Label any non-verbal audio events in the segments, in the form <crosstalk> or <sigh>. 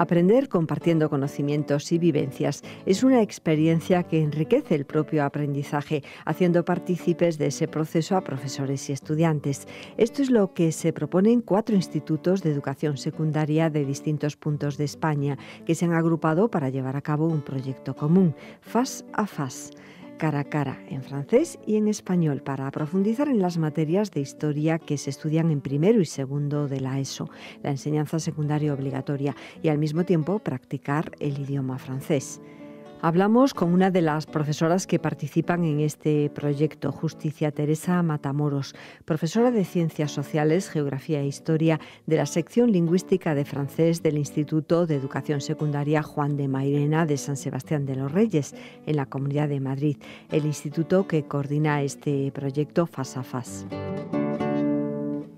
Aprender compartiendo conocimientos y vivencias es una experiencia que enriquece el propio aprendizaje, haciendo partícipes de ese proceso a profesores y estudiantes. Esto es lo que se proponen en cuatro institutos de educación secundaria de distintos puntos de España, que se han agrupado para llevar a cabo un proyecto común, FAS a FAS cara a cara en francés y en español para profundizar en las materias de historia que se estudian en primero y segundo de la ESO, la enseñanza secundaria obligatoria, y al mismo tiempo practicar el idioma francés. Hablamos con una de las profesoras que participan en este proyecto, Justicia Teresa Matamoros, profesora de Ciencias Sociales, Geografía e Historia de la sección lingüística de francés del Instituto de Educación Secundaria Juan de Mairena de San Sebastián de los Reyes, en la Comunidad de Madrid, el instituto que coordina este proyecto FASAFAS.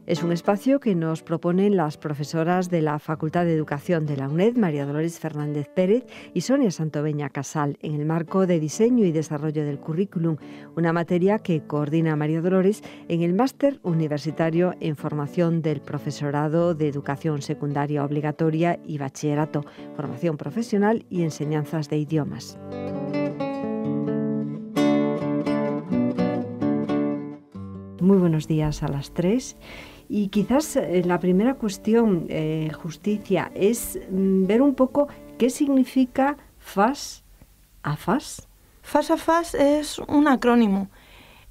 Es un espacio que nos proponen las profesoras de la Facultad de Educación de la UNED, María Dolores Fernández Pérez y Sonia Santoveña Casal, en el marco de Diseño y Desarrollo del Currículum, una materia que coordina María Dolores en el Máster Universitario en Formación del Profesorado de Educación Secundaria Obligatoria y Bachillerato, Formación Profesional y Enseñanzas de Idiomas. Muy buenos días a las tres y quizás eh, la primera cuestión, eh, justicia, es mm, ver un poco qué significa FAS a FAS. FAS a FAS es un acrónimo.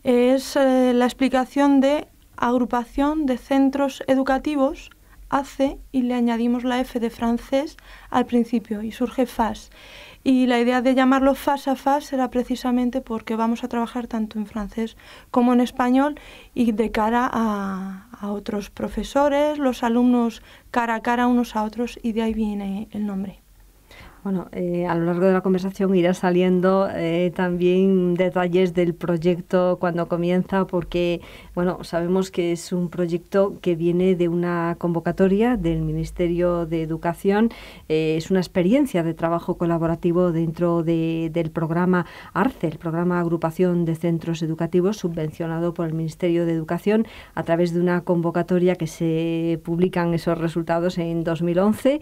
Es eh, la explicación de agrupación de centros educativos hace y le añadimos la F de francés al principio y surge FAS. Y la idea de llamarlo FAS a FAS era precisamente porque vamos a trabajar tanto en francés como en español y de cara a otros profesores, los alumnos cara a cara unos a otros y de ahí viene el nombre. Bueno, eh, a lo largo de la conversación irá saliendo eh, también detalles del proyecto cuando comienza, porque bueno, sabemos que es un proyecto que viene de una convocatoria del Ministerio de Educación. Eh, es una experiencia de trabajo colaborativo dentro de, del programa ARCE, el programa Agrupación de Centros Educativos, subvencionado por el Ministerio de Educación a través de una convocatoria que se publican esos resultados en 2011.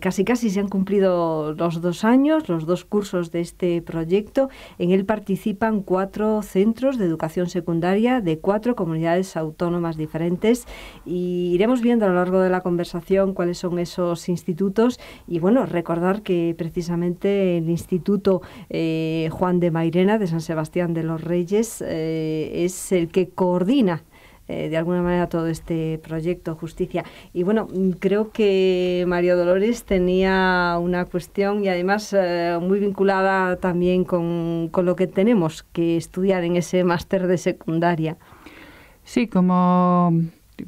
casi casi se han cumplido los dos años, los dos cursos de este proyecto. En él participan cuatro centros de educación secundaria de cuatro comunidades autónomas diferentes y iremos viendo a lo largo de la conversación cuáles son esos institutos y bueno, recordar que precisamente el Instituto eh, Juan de Mairena de San Sebastián de los Reyes eh, es el que coordina eh, de alguna manera todo este proyecto Justicia. Y bueno, mm, creo que María Dolores tenía una cuestión y además eh, muy vinculada también con, lo que tenemos que estudiar en ese máster de secundaria. Sí, como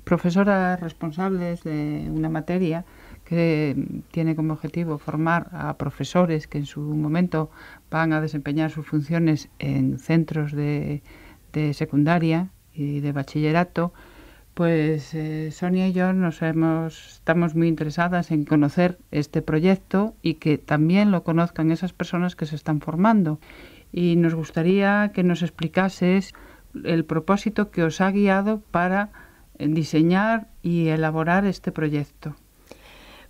profesora responsables de una materia, que tiene como objetivo formar a profesores que en su momento van a desempeñar sus funciones en centros de, de secundaria y de bachillerato, pues eh, Sonia y yo nos hemos, estamos muy interesadas en conocer este proyecto y que también lo conozcan esas personas que se están formando. Y nos gustaría que nos explicases el propósito que os ha guiado para diseñar y elaborar este proyecto.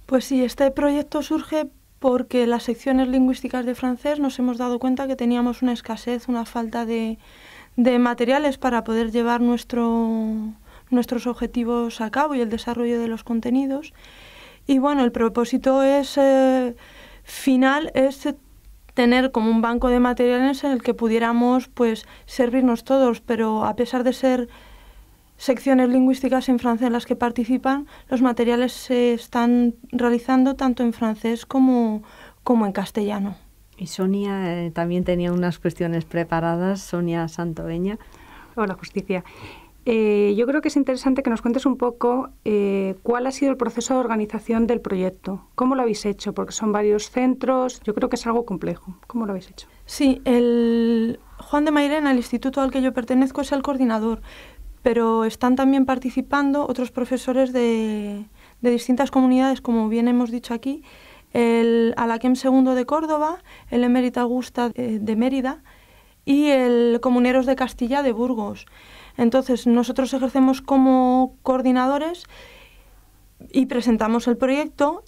Pues sí, este proyecto surge porque las secciones lingüísticas de francés nos hemos dado cuenta que teníamos una escasez, una falta de, de materiales para poder llevar nuestro, nuestros objetivos a cabo y el desarrollo de los contenidos. Y bueno, el propósito es eh, final es tener como un banco de materiales en el que pudiéramos pues servirnos todos, pero a pesar de ser secciones lingüísticas en francés en las que participan, los materiales se están realizando tanto en francés como, como en castellano. Y Sonia eh, también tenía unas cuestiones preparadas, Sonia Santoveña. Hola, Justicia. Eh, yo creo que es interesante que nos cuentes un poco eh, cuál ha sido el proceso de organización del proyecto, cómo lo habéis hecho, porque son varios centros, yo creo que es algo complejo. ¿Cómo lo habéis hecho? Sí, el Juan de Mairena, el instituto al que yo pertenezco, es el coordinador, pero están también participando otros profesores de distintas comunidades, como bien hemos dicho aquí, el Alaquem II de Córdoba, el Emérita Augusta eh, de, Mérida y el Comuneros de Castilla de Burgos. Entonces, nosotros ejercemos como coordinadores y presentamos el proyecto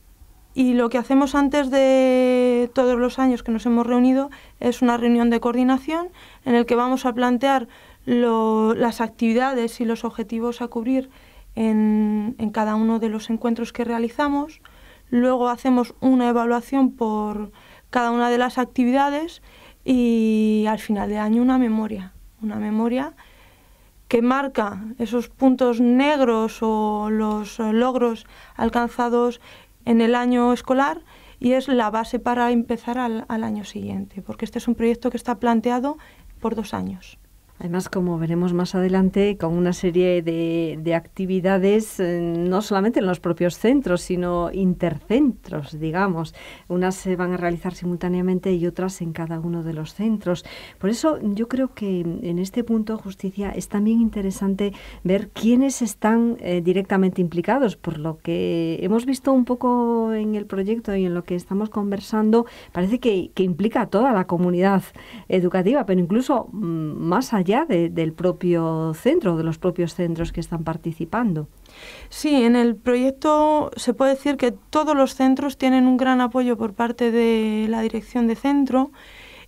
y lo que hacemos antes de todos los años que nos hemos reunido es una reunión de coordinación en el que vamos a plantear las actividades y los objetivos a cubrir en, cada uno de los encuentros que realizamos Luego hacemos una evaluación por cada una de las actividades y al final de año una memoria. Una memoria que marca esos puntos negros o los logros alcanzados en el año escolar y es la base para empezar al, al, año siguiente, porque este es un proyecto que está planteado por dos años. Además, como veremos más adelante, con una serie de, actividades, eh, no solamente en los propios centros, sino intercentros, digamos. Unas se van a realizar simultáneamente y otras en cada uno de los centros. Por eso yo creo que en este punto, justicia, es también interesante ver quiénes están eh, directamente implicados, por lo que hemos visto un poco en el proyecto y en lo que estamos conversando, parece que, que implica a toda la comunidad educativa, pero incluso mm, más allá del propio centro, de los propios centros que están participando. Sí, en el proyecto se puede decir que todos los centros tienen un gran apoyo por parte de la dirección de centro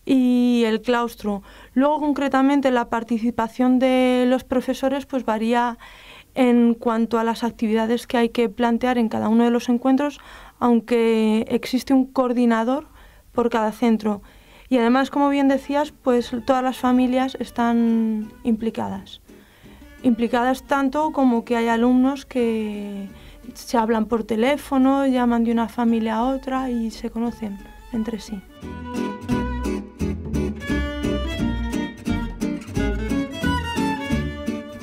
y el claustro. Luego, concretamente, la participación de los profesores pues varía en cuanto a las actividades que hay que plantear en cada uno de los encuentros, aunque existe un coordinador por cada centro. Y además, como bien decías, pues todas las familias están implicadas. Implicadas tanto como que hay alumnos que se hablan por teléfono, llaman de una familia a otra y se conocen entre sí.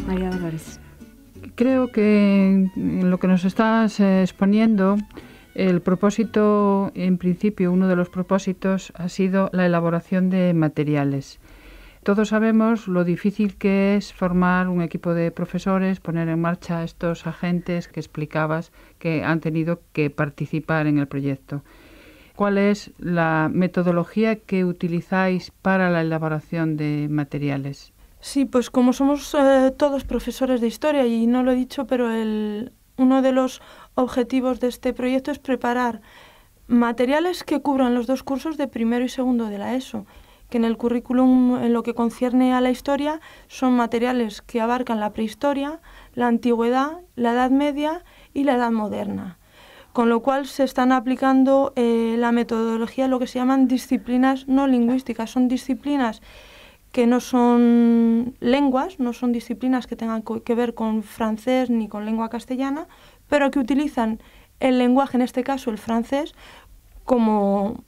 María Dolores. Creo que lo que nos estás eh, exponiendo el propósito, en principio, uno de los propósitos ha sido la elaboración de materiales. Todos sabemos lo difícil que es formar un equipo de profesores, poner en marcha estos agentes que explicabas que han tenido que participar en el proyecto. ¿Cuál es la metodología que utilizáis para la elaboración de materiales? Sí, pues como somos eh, todos profesores de historia, y no lo he dicho, pero el, uno de los objetivos de este proyecto es preparar materiales que cubran los dos cursos de primero y segundo de la ESO, que en el currículum, en lo que concierne a la historia, son materiales que abarcan la prehistoria, la antigüedad, la Edad Media y la Edad Moderna. Con lo cual se están aplicando eh, la metodología, lo que se llaman disciplinas no lingüísticas. Son disciplinas que no son lenguas, no son disciplinas que tengan que ver con francés ni con lengua castellana, pero que utilizan el lenguaje, en este caso el francés, como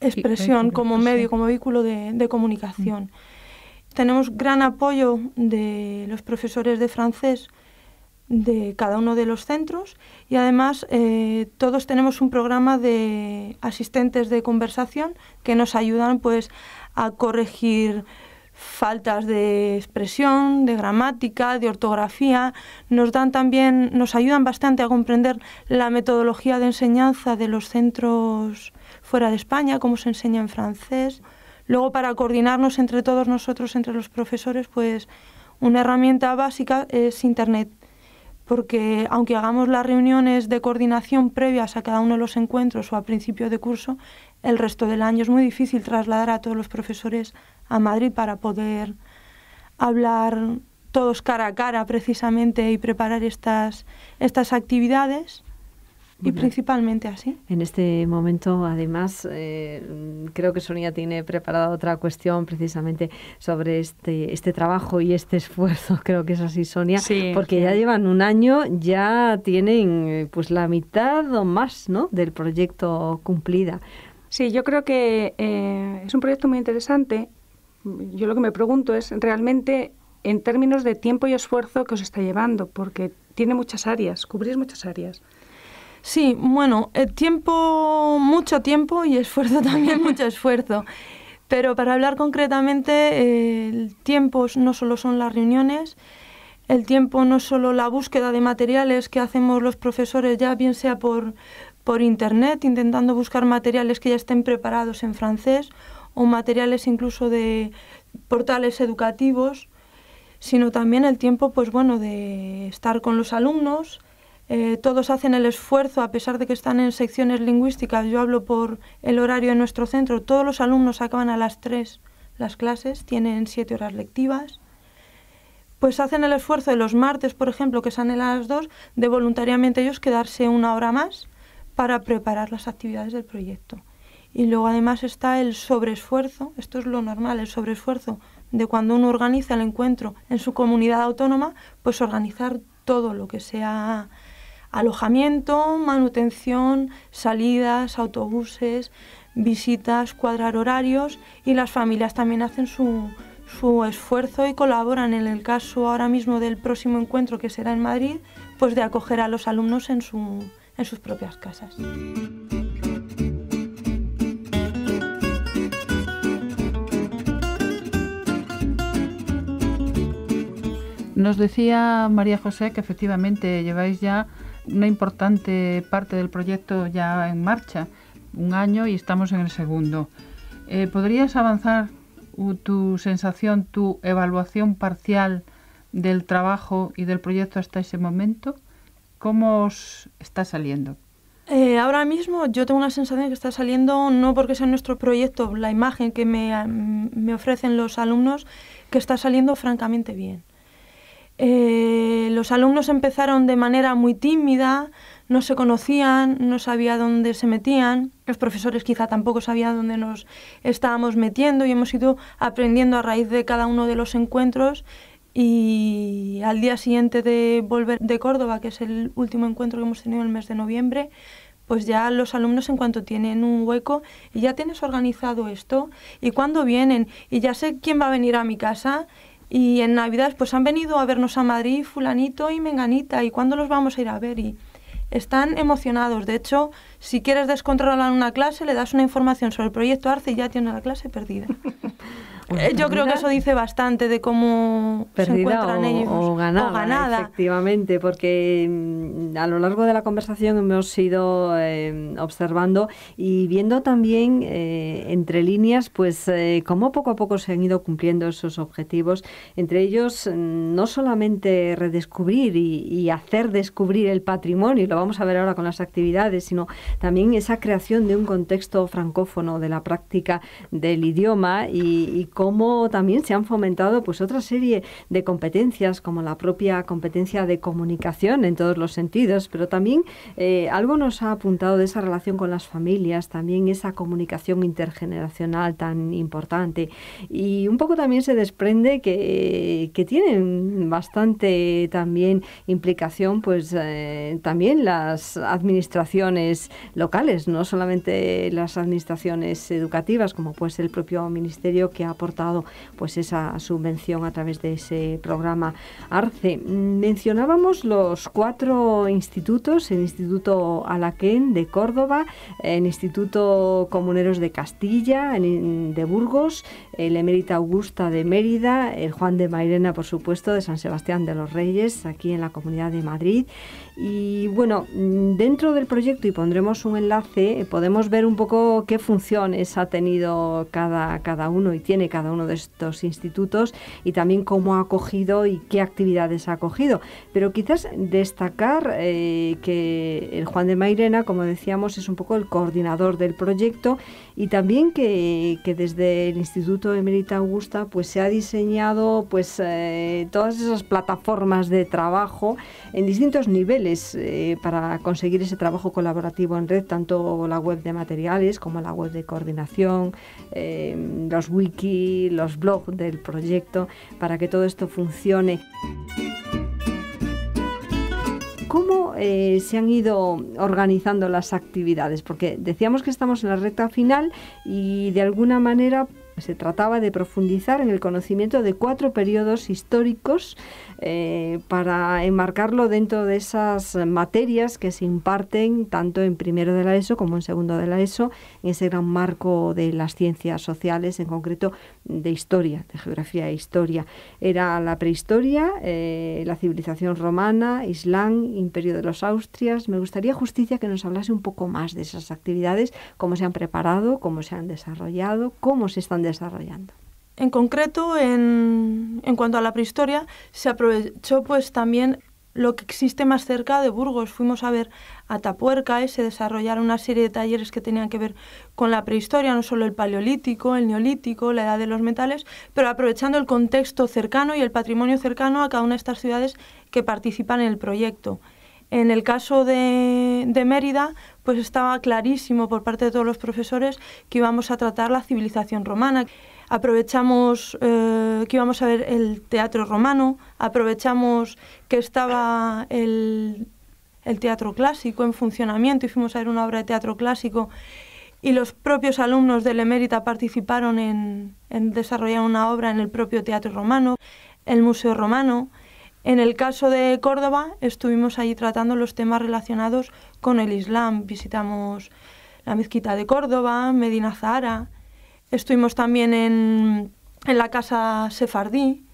expresión, como medio, como vehículo de, comunicación. Mm. Tenemos gran apoyo de los profesores de francés de cada uno de los centros y además eh, todos tenemos un programa de asistentes de conversación que nos ayudan pues a corregir faltas de expresión, de gramática, de ortografía, nos dan también, nos ayudan bastante a comprender la metodología de enseñanza de los centros fuera de España, cómo se enseña en francés. Luego para coordinarnos entre todos nosotros, entre los profesores, pues una herramienta básica es internet porque aunque hagamos las reuniones de coordinación previas a cada uno de los encuentros o a principio de curso, el resto del año es muy difícil trasladar a todos los profesores a Madrid para poder hablar todos cara a cara precisamente y preparar estas, estas actividades. y principalmente así. En este momento, además, eh, creo que Sonia tiene preparada otra cuestión precisamente sobre este, este trabajo y este esfuerzo. <laughs> Creo que es así, Sonia, sí, porque ya llevan un año, ya tienen eh, pues la mitad o más ¿no? del proyecto cumplida. Sí, yo creo que eh, es un proyecto muy interesante yo lo que me pregunto es realmente en términos de tiempo y esfuerzo que os está llevando, porque tiene muchas áreas, cubrís muchas áreas. Sí, bueno, el eh, tiempo, mucho tiempo y esfuerzo <laughs> también, mucho esfuerzo. Pero para hablar concretamente, eh, el tiempo no solo son las reuniones, el tiempo no solo la búsqueda de materiales que hacemos los profesores, ya bien sea por internet, intentando buscar materiales que ya estén preparados en francés o materiales incluso de portales educativos, sino también el tiempo, pues bueno, de estar con los alumnos. Eh, todos hacen el esfuerzo, a pesar de que están en secciones lingüísticas, yo hablo por el horario en nuestro centro, todos los alumnos acaban a las 3 las clases, tienen 7 horas lectivas pues hacen el esfuerzo de los martes, por ejemplo, que salen a las 2, de voluntariamente ellos quedarse una hora más para preparar las actividades del proyecto. Y luego además está el sobreesfuerzo, esto es lo normal, el sobreesfuerzo de cuando uno organiza el encuentro en su comunidad autónoma, pues organizar todo lo que sea alojamiento, manutención, salidas, autobuses, visitas, cuadrar horarios y las familias también hacen su, esfuerzo y colaboran en el caso ahora mismo del próximo encuentro que será en Madrid, pues de acoger a los alumnos en, su, en sus propias casas. Nos decía María José que efectivamente lleváis ya una importante parte del proyecto ya en marcha, un año y estamos en el segundo. Eh, ¿Podrías avanzar tu sensación, tu evaluación parcial del trabajo y del proyecto hasta ese momento? ¿Cómo os está saliendo? Eh, ahora mismo yo tengo una sensación que está saliendo, no porque sea nuestro proyecto, la imagen que me mm, ofrecen los alumnos, que está saliendo francamente bien. Eh, los alumnos empezaron de manera muy tímida, no se conocían, no sabía dónde se metían, los profesores quizá tampoco sabían dónde nos estábamos metiendo y hemos ido aprendiendo a raíz de cada uno de los encuentros y al día siguiente de volver de Córdoba, que es el último encuentro que hemos tenido en el mes de noviembre, pues ya los alumnos en cuanto tienen un hueco, y ya tienes organizado esto, y cuando vienen, y ya sé quién va a venir a mi casa, y en Navidad, pues han venido a vernos a Madrid fulanito y menganita, ¿y cuándo los vamos a ir a ver? Y están emocionados. De hecho, si quieres descontrolar una clase, le das una información sobre el proyecto Arce y ya tiene la clase perdida. <laughs> Eh, yo creo que eso dice bastante de cómo se encuentran ellos. O ganada, Efectivamente, porque mm, a lo largo de la conversación hemos ido em, observando y viendo también eh, entre líneas, pues eh, cómo poco a poco se han ido cumpliendo esos objetivos. Entre ellos, mm, no solamente redescubrir y, hacer descubrir el patrimonio, y lo vamos a ver ahora con las actividades, sino también esa creación de un contexto francófono de la práctica del idioma y cómo también se han fomentado pues otra serie de competencias como la propia competencia de comunicación en todos los sentidos, pero también eh, algo nos ha apuntado de esa relación con las familias, también esa comunicación intergeneracional tan importante y un poco también se desprende que, tienen bastante también implicación pues eh, también las administraciones locales, no solamente las administraciones educativas como pues el propio ministerio que ha aportado pues esa subvención a través de ese programa Arce. Mencionábamos los cuatro institutos, el Instituto Alaquén de Córdoba, el Instituto Comuneros de Castilla, de Burgos, el Emérita Augusta de Mérida, el Juan de Mairena, por supuesto, de San Sebastián de los Reyes, aquí en la Comunidad de Madrid, y bueno, mm, dentro del proyecto, y pondremos un enlace, eh, podemos ver un poco qué funciones ha tenido cada, cada uno y tiene cada uno de estos institutos y también cómo ha acogido y qué actividades ha acogido. Pero quizás destacar eh, que el Juan de Mairena, como decíamos, es un poco el coordinador del proyecto y también que, desde el Instituto Emerita Augusta pues, se ha diseñado pues, eh, todas esas plataformas de trabajo en distintos niveles eh, para conseguir ese trabajo colaborativo en red, tanto la web de materiales como la web de coordinación, eh, los wiki, los blogs del proyecto, para que todo esto funcione. ¿Cómo eh, se han ido organizando las actividades? Porque decíamos que estamos en la recta final y de alguna manera se trataba de profundizar en el conocimiento de cuatro periodos históricos eh, para enmarcarlo dentro de esas materias que se imparten tanto en primero de la ESO como en segundo de la ESO, en ese gran marco de las ciencias sociales, en concreto de historia, de geografía e historia. Era la prehistoria, eh, la civilización romana, Islam, Imperio de los Austrias. Me gustaría, Justicia, que nos hablase un poco más de esas actividades, cómo se han preparado, cómo se han desarrollado, cómo se están desarrollando. En concreto, en, cuanto a la prehistoria, se aprovechó pues también lo que existe más cerca de Burgos. Fuimos a ver Atapuerca y se desarrollaron una serie de talleres que tenían que ver con la prehistoria, no solo el paleolítico, el neolítico, la edad de los metales, pero aprovechando el contexto cercano y el patrimonio cercano a cada una de estas ciudades que participan en el proyecto. En el caso de, de Mérida, pues estaba clarísimo por parte de todos los profesores que íbamos a tratar la civilización romana aprovechamos eh, que íbamos a ver el teatro romano, aprovechamos que estaba el, teatro clásico en funcionamiento y fuimos a ver una obra de teatro clásico y los propios alumnos del Emérita participaron en, en, desarrollar una obra en el propio Teatro Romano, el Museo Romano. En el caso de Córdoba estuvimos allí tratando los temas relacionados con el Islam. Visitamos la mezquita de Córdoba, Medina Zahara, Estuvimos también en, la casa sefardí,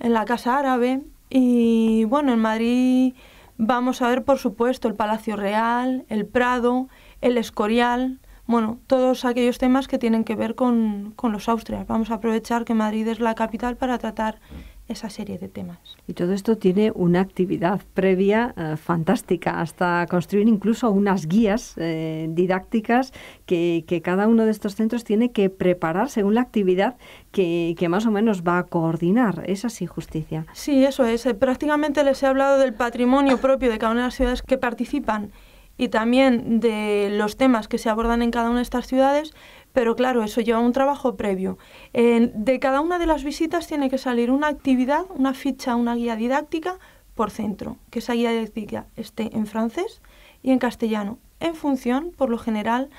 en la casa árabe y bueno, en Madrid vamos a ver por supuesto el Palacio Real, el Prado, el Escorial, bueno, todos aquellos temas que tienen que ver con, con los Austrias. Vamos a aprovechar que Madrid es la capital para tratar esa serie de temas. Y todo esto tiene una actividad previa eh, fantástica, hasta construir incluso unas guías eh, didácticas que, cada uno de estos centros tiene que preparar según la actividad que, que, más o menos va a coordinar. ¿Es así, Justicia? Sí, eso es. Eh, prácticamente les he hablado del patrimonio propio de cada una de las ciudades que participan y también de los temas que se abordan en cada una de estas ciudades, pero claro, eso lleva un trabajo previo. de cada una de las visitas tiene que salir una actividad, una ficha, una guía didáctica por centro, que esa guía didáctica esté en francés y en castellano, en función, por lo general,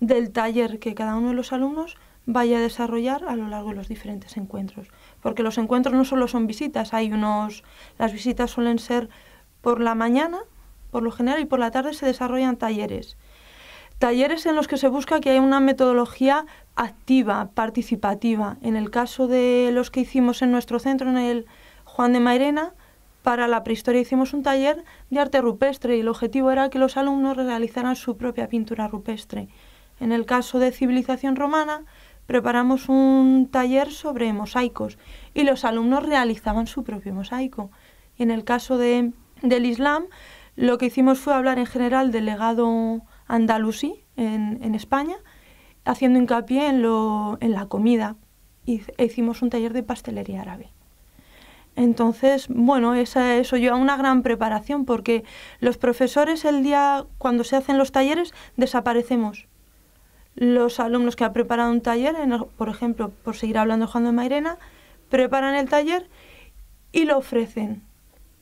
del taller que cada uno de los alumnos vaya a desarrollar a lo largo de los diferentes encuentros. Porque los encuentros no solo son visitas, hay unos. las visitas suelen ser por la mañana, por lo general, y por la tarde se desarrollan talleres. Talleres en los que se busca que haya una metodología activa, participativa. En el caso de los que hicimos en nuestro centro, en el Juan de Mairena, para la prehistoria hicimos un taller de arte rupestre y el objetivo era que los alumnos realizaran su propia pintura rupestre. En el caso de civilización romana, preparamos un taller sobre mosaicos y los alumnos realizaban su propio mosaico. en el caso de, del Islam, lo que hicimos fue hablar en general del legado andalusí en, España, haciendo hincapié en, lo, en la comida. Hicimos un taller de pastelería árabe. Entonces, bueno, eso eso a una gran preparación porque los profesores el día cuando se hacen los talleres desaparecemos. Los alumnos que han preparado un taller, por ejemplo, por seguir hablando Juan de Mairena, preparan el taller y lo ofrecen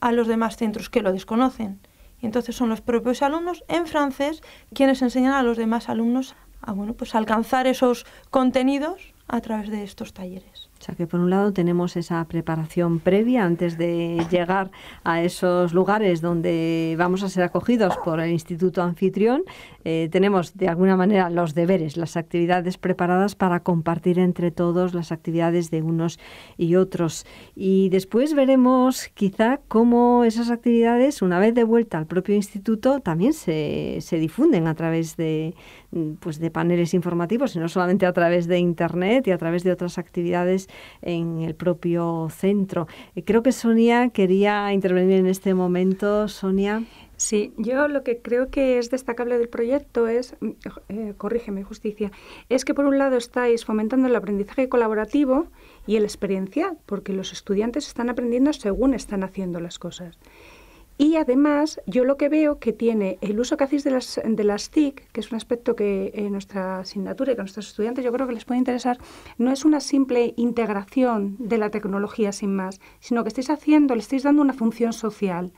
a los demás centros que lo desconocen entonces son los propios alumnos en francés quienes enseñan a los demás alumnos a pues alcanzar esos contenidos a través de estos talleres. O sea que por un lado tenemos esa preparación previa antes de llegar a esos lugares donde vamos a ser acogidos por el instituto anfitrión. Eh, tenemos de alguna manera los deberes, las actividades preparadas para compartir entre todos las actividades de unos y otros. Y después veremos quizá cómo esas actividades, una vez de vuelta al propio instituto, también se, se difunden a través de, pues de paneles informativos y no solamente a través de Internet y a través de otras actividades en el propio centro. Eh, creo que Sonia quería intervenir en este momento. Sonia. Sí, yo lo que creo que es destacable del proyecto es, mm, eh, corrígeme justicia, es que por un lado estáis fomentando el aprendizaje colaborativo y el experiencial, porque los estudiantes están aprendiendo según están haciendo las cosas. Y además, yo lo que veo que tiene el uso que hacéis de las, de las TIC, que es un aspecto que eh, nuestra asignatura y que a nuestros estudiantes yo creo que les puede interesar, no es una simple integración de la tecnología sin más, sino que estáis haciendo, le estáis dando una función social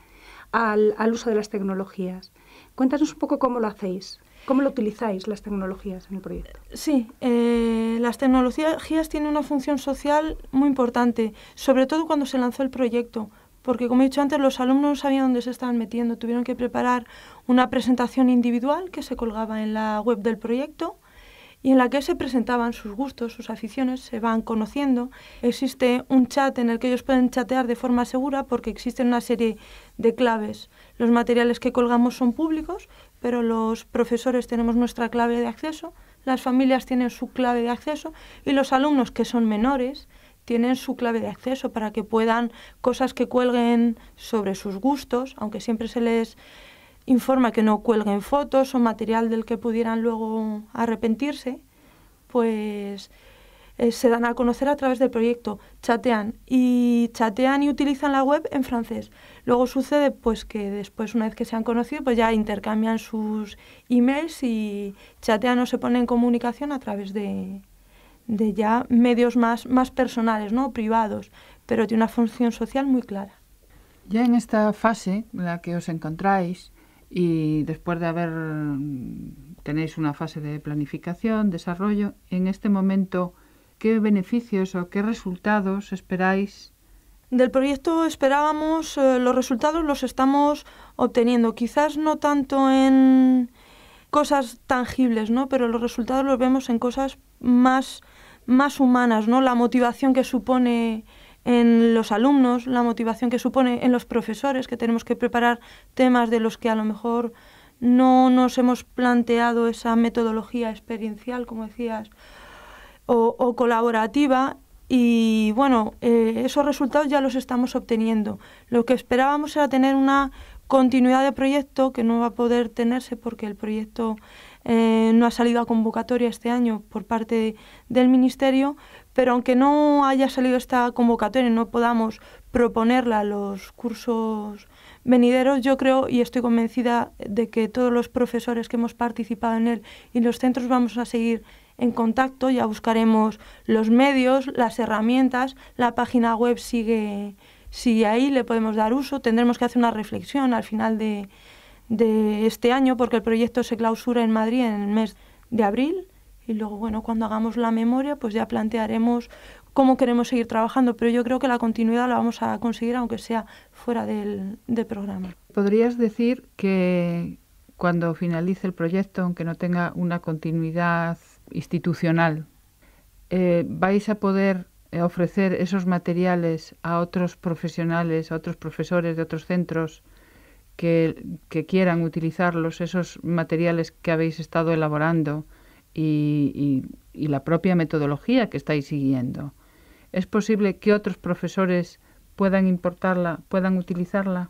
al, al uso de las tecnologías. Cuéntanos un poco cómo lo hacéis. ¿Cómo lo utilizáis las tecnologías en el proyecto? Eh, sí, eh, las tecnologías tienen una función social muy importante, sobre todo cuando se lanzó el proyecto, porque como he dicho antes, los alumnos no sabían dónde se estaban metiendo, tuvieron que preparar una presentación individual que se colgaba en la web del proyecto y en la que se presentaban sus gustos, sus aficiones, se van conociendo. Existe un chat en el que ellos pueden chatear de forma segura porque existen una serie de claves. Los materiales que colgamos son públicos, pero los profesores tenemos nuestra clave de acceso, las familias tienen su clave de acceso y los alumnos que son menores tienen su clave de acceso para que puedan cosas que cuelguen sobre sus gustos, aunque siempre se les informa que no cuelguen fotos o material del que pudieran luego arrepentirse, pues eh, se dan a conocer a través del proyecto, chatean y chatean y utilizan la web en francés. Luego sucede pues que después una vez que se han conocido, pues ya intercambian sus emails y chatean o se ponen en comunicación a través de, de ya medios más, más personales, ¿no? privados, pero de una función social muy clara. Ya en esta fase en la que os encontráis y después de haber mm, tenéis una fase de planificación, desarrollo, en este momento ¿qué beneficios o qué resultados esperáis? Del proyecto esperábamos eh, los resultados los estamos obteniendo, quizás no tanto en cosas tangibles, ¿no? Pero los resultados los vemos en cosas más más humanas, ¿no? La motivación que supone en los alumnos, la motivación que supone en los profesores, que tenemos que preparar temas de los que a lo mejor no nos hemos planteado esa metodología experiencial, como decías, o, colaborativa. Y bueno, eh, esos resultados ya los estamos obteniendo. Lo que esperábamos era tener una continuidad de proyecto que no va a poder tenerse porque el proyecto eh, no ha salido a convocatoria este año por parte del Ministerio, pero aunque no haya salido esta convocatoria y no podamos proponerla a los cursos venideros, yo creo y estoy convencida de que todos los profesores que hemos participado en él y los centros vamos a seguir en contacto, ya buscaremos los medios, las herramientas, la página web sigue, sigue ahí, le podemos dar uso, tendremos que hacer una reflexión al final de, de este año, porque el proyecto se clausura en Madrid en el mes de abril. Y luego, bueno, cuando hagamos la memoria, pues ya plantearemos cómo queremos seguir trabajando. Pero yo creo que la continuidad la vamos a conseguir, aunque sea fuera del, programa. ¿Podrías decir que cuando finalice el proyecto, aunque no tenga una continuidad institucional, eh, vais a poder eh, ofrecer esos materiales a otros profesionales, a otros profesores de otros centros que, quieran utilizarlos, esos materiales que habéis estado elaborando y la propia metodología que estáis siguiendo. ¿Es posible que otros profesores puedan importarla, puedan utilizarla?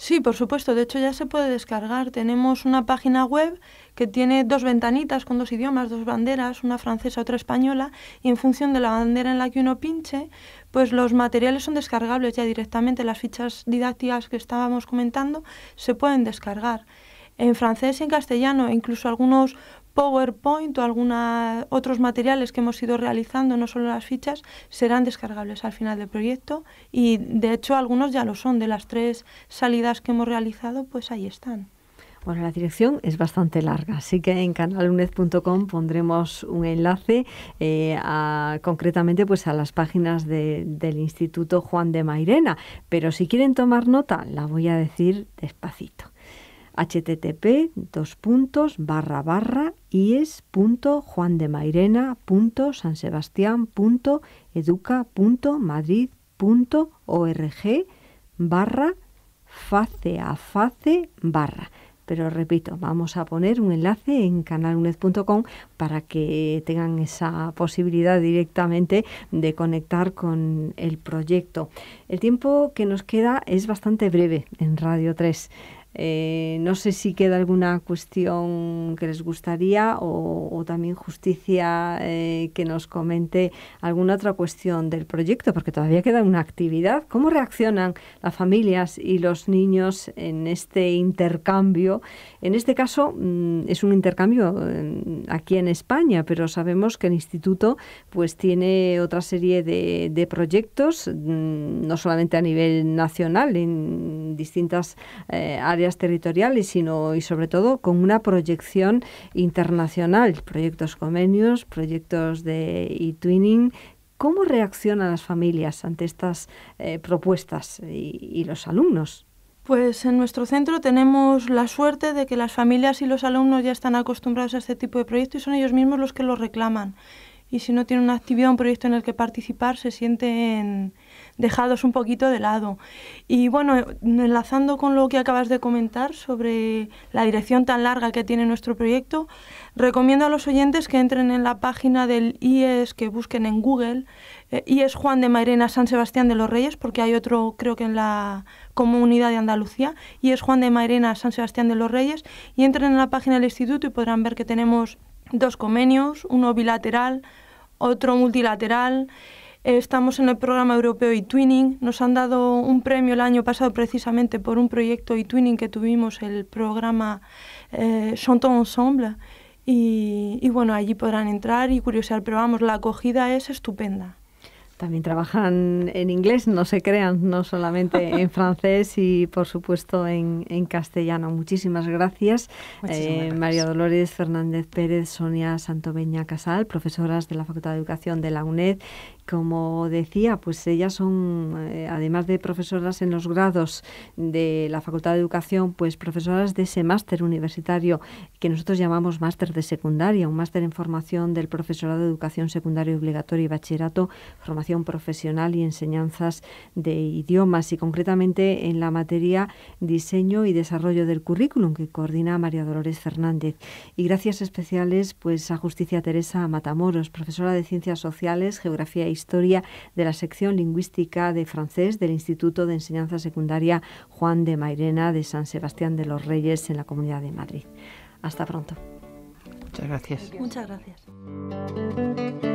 Sí, por supuesto. De hecho, ya se puede descargar. Tenemos una página web que tiene dos ventanitas con dos idiomas, dos banderas, una francesa, otra española, y en función de la bandera en la que uno pinche, pues los materiales son descargables ya directamente. Las fichas didácticas que estábamos comentando se pueden descargar en francés y en castellano, incluso algunos PowerPoint o algunos otros materiales que hemos ido realizando, no solo las fichas, serán descargables al final del proyecto y de hecho algunos ya lo son, de las tres salidas que hemos realizado, pues ahí están. Bueno, la dirección es bastante larga, así que en canalunez.com pondremos un enlace eh, concretamente pues a las páginas del Instituto Juan de Mairena. Pero si quieren tomar nota, la voy a decir despacito http dos puntos barra barra punto juan de punto san sebastián educa barra face a face barra pero repito, vamos a poner un enlace en canalunez.com para que tengan esa posibilidad directamente de conectar con el proyecto. El tiempo que nos queda es bastante breve en Radio 3. Eh, no sé si queda alguna cuestión que les gustaría o, también justicia eh, que nos comente alguna otra cuestión del proyecto, porque todavía queda una actividad. ¿Cómo reaccionan las familias y los niños en este intercambio? En este caso mm, es un intercambio mm, aquí en España, pero sabemos que el instituto pues tiene otra serie de, proyectos, mm, no solamente a nivel nacional, en distintas eh, áreas territoriales, sino y sobre todo con una proyección internacional, proyectos convenios, proyectos de e-twinning. ¿Cómo reaccionan las familias ante estas eh, propuestas y, y los alumnos? Pues en nuestro centro tenemos la suerte de que las familias y los alumnos ya están acostumbrados a este tipo de proyectos y son ellos mismos los que lo reclaman. Y si no tienen una actividad, un proyecto en el que participar, se sienten dejados un poquito de lado. Y bueno, enlazando con lo que acabas de comentar sobre la dirección tan larga que tiene nuestro proyecto, recomiendo a los oyentes que entren en la página del IES, que busquen en Google, eh, IES Juan de Mairena San Sebastián de los Reyes, porque hay otro creo que en la comunidad de Andalucía, IES Juan de Mairena San Sebastián de los Reyes, y entren en la página del instituto y podrán ver que tenemos dos convenios, uno bilateral, otro multilateral eh, estamos en el programa europeo eTwinning. Nos han dado un premio el año pasado precisamente por un proyecto eTwinning que tuvimos, el programa son eh, Chantons Ensemble. Y, bueno, allí podrán entrar y curiosear, pero vamos, la acogida es estupenda. También trabajan en inglés, no se crean, no solamente <laughs> en francés y por supuesto en, castellano. Muchísimas eh, gracias, María Dolores Fernández Pérez, Sonia Santoveña Casal, profesoras de la Facultad de Educación de la UNED como decía, pues ellas son, eh, además de profesoras en los grados de la Facultad de Educación, pues profesoras de ese máster universitario que nosotros llamamos máster de secundaria, un máster en formación del profesorado de educación secundaria obligatoria y bachillerato, formación profesional y enseñanzas de idiomas y concretamente en la materia diseño y desarrollo del currículum que coordina María Dolores Fernández. Y gracias especiales pues a Justicia Teresa Matamoros, profesora de Ciencias Sociales, Geografía y Historia de la sección lingüística de francés del Instituto de Enseñanza Secundaria Juan de Mairena de San Sebastián de los Reyes en la Comunidad de Madrid. Hasta pronto. Muchas gracias. Muchas gracias.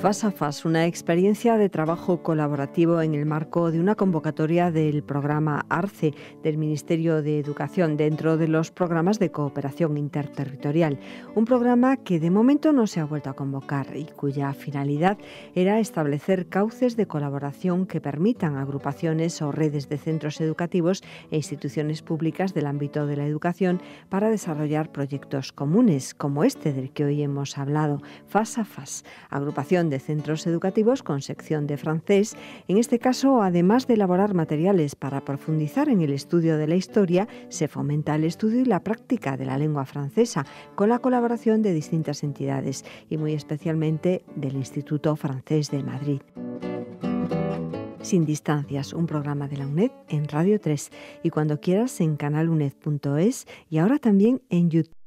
FASAFAS, una experiencia de trabajo colaborativo en el marco de una convocatoria del programa ARCE del Ministerio de Educación dentro de los programas de cooperación interterritorial. Un programa que de momento no se ha vuelto a convocar y cuya finalidad era establecer cauces de colaboración que permitan agrupaciones o redes de centros educativos e instituciones públicas del ámbito de la educación para desarrollar proyectos comunes como este del que hoy hemos hablado, FASAFAS, agrupación de centros educativos con sección de francés, en este caso, además de elaborar materiales para profundizar en el estudio de la historia, se fomenta el estudio y la práctica de la lengua francesa, con la colaboración de distintas entidades y muy especialmente del Instituto Francés de Madrid. Sin distancias, un programa de la UNED en Radio 3 y cuando quieras en canaluned.es y ahora también en YouTube.